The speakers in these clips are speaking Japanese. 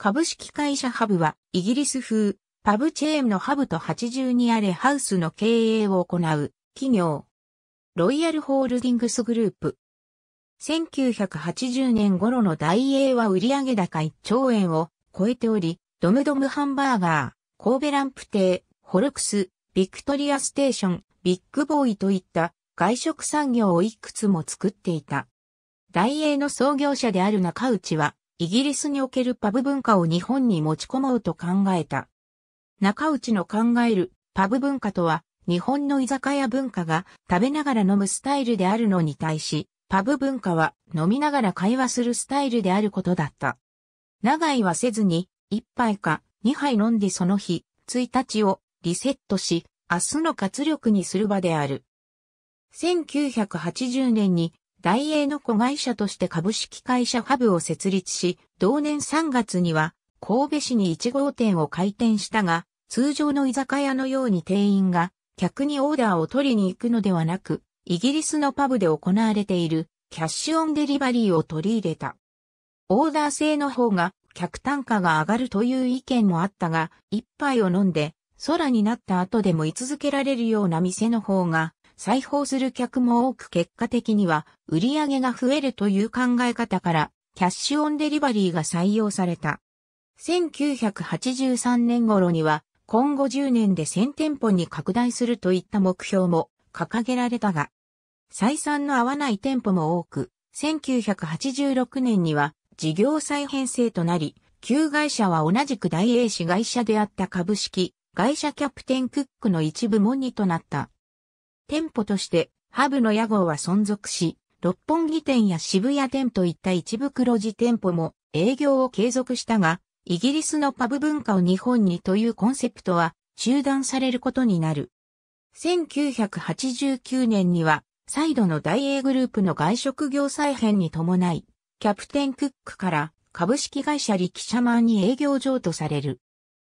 株式会社ハブは、イギリス風、パブチェーンのハブと82アレハウスの経営を行う、企業。ロイヤルホールディングスグループ。1980年頃の大英は売上高1兆円を超えており、ドムドムハンバーガー、神戸ランプ亭、ホルクス、ビクトリアステーション、ビッグボーイといった外食産業をいくつも作っていた。大英の創業者である中内は、イギリスにおけるパブ文化を日本に持ち込もうと考えた。中内の考えるパブ文化とは、日本の居酒屋文化が食べながら飲むスタイルであるのに対し、パブ文化は飲みながら会話するスタイルであることだった。長いはせずに、一杯か二杯飲んでその日、1日をリセットし、明日の活力にする場である。1980年に大英の子会社として株式会社ファブを設立し、同年3月には神戸市に1号店を開店したが、通常の居酒屋のように店員が客にオーダーを取りに行くのではなく、イギリスのパブで行われているキャッシュオンデリバリーを取り入れた。オーダー制の方が客単価が上がるという意見もあったが、一杯を飲んで空になった後でも居続けられるような店の方が裁縫する客も多く結果的には売り上げが増えるという考え方からキャッシュオンデリバリーが採用された。1983年頃には今後10年で1000店舗に拡大するといった目標も掲げられたが、採算の合わない店舗も多く、1986年には事業再編成となり、旧会社は同じく大英氏会社であった株式、会社キャプテンクックの一部門にとなった。店舗としてハブの屋号は存続し、六本木店や渋谷店といった一部黒字店舗も営業を継続したが、イギリスのパブ文化を日本にというコンセプトは中断されることになる。1989年には、再度の大英グループの外食業再編に伴い、キャプテンクックから株式会社リキシャマンに営業譲渡される。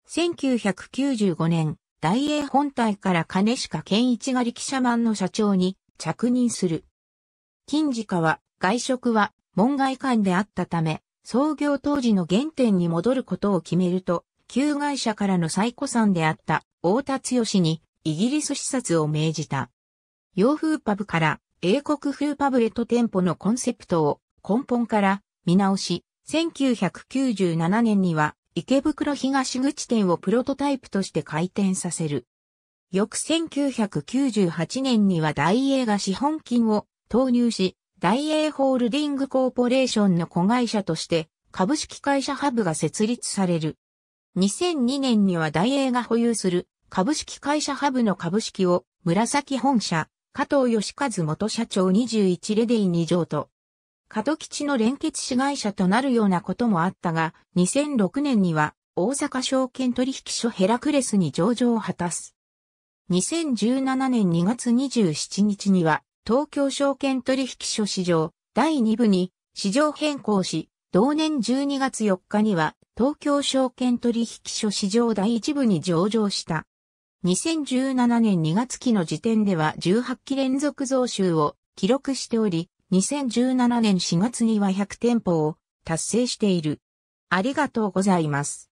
1995年、大英本体から金鹿健一が力車マンの社長に着任する。金次家は外食は門外館であったため、創業当時の原点に戻ることを決めると、旧会社からの再古参であった大田剛にイギリス視察を命じた。洋風パブから英国風パブへと店舗のコンセプトを根本から見直し、1997年には池袋東口店をプロトタイプとして開店させる。翌1998年には大英が資本金を投入し、大英ホールディングコーポレーションの子会社として株式会社ハブが設立される。2002年には大英が保有する株式会社ハブの株式を紫本社、加藤義和元社長21レディ2譲と門吉の連結子会社となるようなこともあったが、2006年には大阪証券取引所ヘラクレスに上場を果たす。2017年2月27日には、東京証券取引所市場第2部に市場変更し、同年12月4日には東京証券取引所市場第1部に上場した。2017年2月期の時点では18期連続増収を記録しており、2017年4月には100店舗を達成している。ありがとうございます。